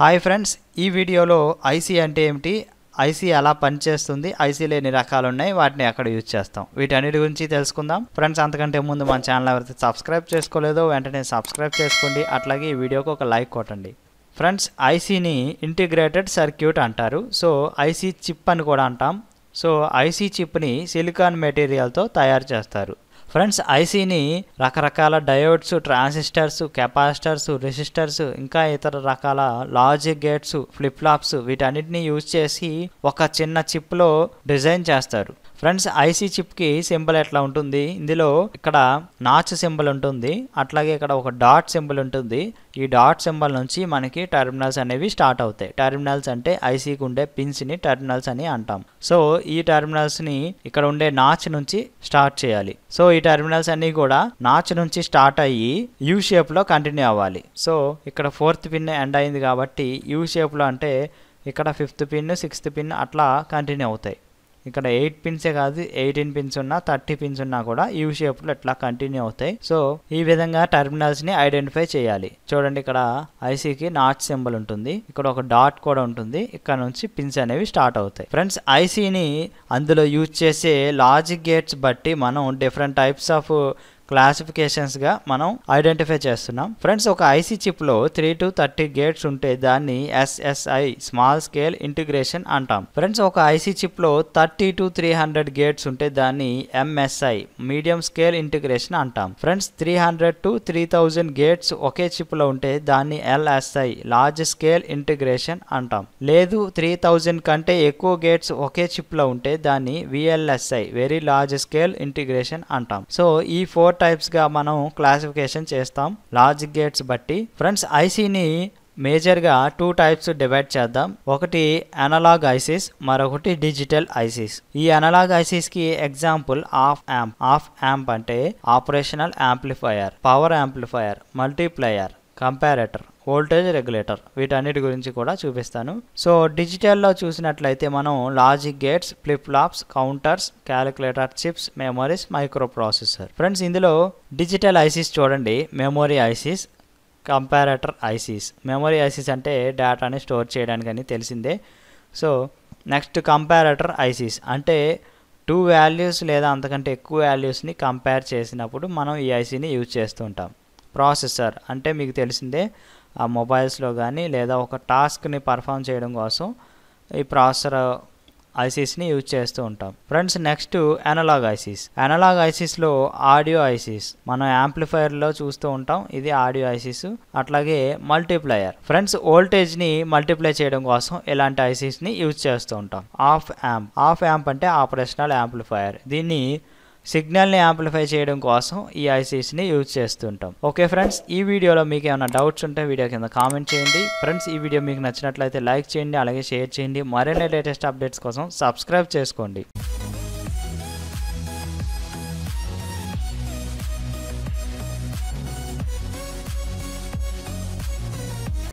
hi friends ఈ వీడియోలో IC అంటే ఏమిటి ఐసీ ఎలా పనిచేస్తుంది ఐసీ లేని రకాలు ఉన్నాయి వాటిని ఎక్కడ యూజ్ చేస్తాం వీటన్నిటి గురించి తెలుసుకుందాం ఫ్రెండ్స్ అంతకంటే ముందు మన ఛానల్ ఎవరైతే సబ్స్క్రైబ్ చేసుకోలేదో వెంటనే సబ్స్క్రైబ్ చేసుకోండి అట్లాగే ఈ వీడియోకి ఒక లైక్ కొట్టండి ఫ్రెండ్స్ ఐసీని ఇంటిగ్రేటెడ్ సర్క్యూట్ అంటారు సో ఐసీ చిప్ అని కూడా అంటాం సో ఐసీ చిప్ని సిలికాన్ మెటీరియల్తో తయారు చేస్తారు ఫ్రెండ్స్ ఐసీని రకరకాల డయోడ్స్ ట్రాన్సిస్టర్స్ కెపాసిటర్స్ రెసిస్టర్స్ ఇంకా ఇతర రకాల లాజిక్ గేట్స్ ఫ్లిప్ ఫ్లాప్స్ వీటన్నిటిని యూజ్ చేసి ఒక చిన్న చిప్లో డిజైన్ చేస్తారు ఫ్రెండ్స్ ఐసీ చిప్కి సింబల్ ఎట్లా ఉంటుంది ఇందులో ఇక్కడ నాచ్ సింబల్ ఉంటుంది అట్లాగే ఇక్కడ ఒక డాట్ సింబల్ ఉంటుంది ఈ డాట్ సింబల్ నుంచి మనకి టెర్మినల్స్ అనేవి స్టార్ట్ అవుతాయి టెర్మినల్స్ అంటే ఐసీకి ఉండే పిన్స్ని టెర్మినల్స్ అని అంటాం సో ఈ టెర్మినల్స్ని ఇక్కడ ఉండే నాచ్ నుంచి స్టార్ట్ చేయాలి సో ఈ టెర్మినల్స్ అన్నీ కూడా నాచ్ నుంచి స్టార్ట్ అయ్యి యూ షేప్లో కంటిన్యూ అవ్వాలి సో ఇక్కడ ఫోర్త్ పిన్ ఎండ్ అయింది కాబట్టి యూ షేప్లో అంటే ఇక్కడ ఫిఫ్త్ పిన్ సిక్స్త్ పిన్ అట్లా కంటిన్యూ అవుతాయి ఇక్కడ ఎయిట్ పిన్సే కాదు ఎయిటీన్ పిన్స్ ఉన్నా థర్టీ పిన్స్ ఉన్నా కూడా యూ షేప్లో ఇట్లా కంటిన్యూ అవుతాయి సో ఈ విధంగా టెర్మినల్స్ని ఐడెంటిఫై చేయాలి చూడండి ఇక్కడ ఐసీకి నాట్ సింబల్ ఉంటుంది ఇక్కడ ఒక డాట్ కూడా ఉంటుంది ఇక్కడ నుంచి పిన్స్ అనేవి స్టార్ట్ అవుతాయి ఫ్రెండ్స్ ఐసీని అందులో యూజ్ చేసే లాజిక్ గేట్స్ బట్టి మనం డిఫరెంట్ టైప్స్ ఆఫ్ క్లాసిఫికేషన్స్గా మనం ఐడెంటిఫై చేస్తున్నాం ఫ్రెండ్స్ ఒక ఐసీ చిప్లో త్రీ టు థర్టీ గేట్స్ ఉంటే దాన్ని ఎస్ఎస్ఐ స్మాల్ స్కేల్ ఇంటిగ్రేషన్ అంటాం ఫ్రెండ్స్ ఒక ఐసీ చిప్లో thirty to three hundred gates ఉంటే దాన్ని ఎంఎస్ఐ మీడియం స్కేల్ ఇంటిగ్రేషన్ అంటాం friends three hundred to three thousand gates ఒకే చిప్లో ఉంటే దాన్ని ఎల్ఎస్ఐ లార్జ్ స్కేల్ ఇంటిగ్రేషన్ అంటాం లేదు త్రీ థౌజండ్ కంటే ఎక్కువ గేట్స్ ఒకే చిప్లో ఉంటే దాన్ని VLSI very large scale integration అంటాం సో ఈ ఫోర్ టైప్స్ గా మనం క్లాసిఫికేషన్ చేస్తాం లాజిక్ గేట్స్ బట్టి ఫ్రెండ్స్ ఐసీని మేజర్గా టూ టైప్స్ డివైడ్ చేద్దాం ఒకటి అనలాగ్ ఐసిస్ మరొకటి డిజిటల్ ఐసిస్ ఈ అనలాగ్ ఐసిస్ కి example op amp op amp అంటే operational amplifier power amplifier multiplier comparator voltage regulator వీటన్నిటి గురించి కూడా చూపిస్తాను సో డిజిటల్లో చూసినట్లయితే మనం logic gates flip flops counters calculator chips memories micro processor friends ఇందులో డిజిటల్ ఐసీస్ చూడండి memory ICs comparator ICs memory ICs అంటే డేటాని స్టోర్ చేయడానికని తెలిసిందే సో నెక్స్ట్ కంపారేటర్ ఐసీస్ అంటే టూ వాల్యూస్ లేదా అంతకంటే ఎక్కువ వాల్యూస్ని కంపేర్ చేసినప్పుడు మనం ఈ ఐసీని యూజ్ చేస్తుంటాం ప్రాసెసర్ అంటే మీకు తెలిసిందే ఆ మొబైల్స్లో కానీ లేదా ఒక టాస్క్ని పర్ఫామ్ చేయడం కోసం ఈ ప్రాసెసర్ ఐసీస్ని యూజ్ చేస్తూ ఉంటాం friends next analog ICs analog ఐసీస్లో ఆడియో ఐసీస్ మనం యాంప్లిఫైయర్లో చూస్తూ ఉంటాం ఇది ఆడియో ఐసీస్ అట్లాగే మల్టీప్లయర్ ఫ్రెండ్స్ ఓల్టేజ్ని మల్టిప్లై చేయడం కోసం ఇలాంటి ఐసీస్ని యూజ్ చేస్తూ ఉంటాం ఆఫ్ యాంప్ ఆఫ్ యాంప్ అంటే ఆపరేషనల్ యాంప్లిఫైయర్ దీన్ని సిగ్నల్ని యాంప్లిఫై చేయడం కోసం ఈ ఐసీస్ని యూజ్ చేస్తుంటాం ఓకే ఫ్రెండ్స్ ఈ వీడియోలో మీకు ఏమైనా డౌట్స్ ఉంటే వీడియో కింద కామెంట్ చేయండి ఫ్రెండ్స్ ఈ వీడియో మీకు నచ్చినట్లయితే లైక్ చేయండి అలాగే షేర్ చేయండి మరిన్ని లేటెస్ట్ అప్డేట్స్ కోసం సబ్స్క్రైబ్ చేసుకోండి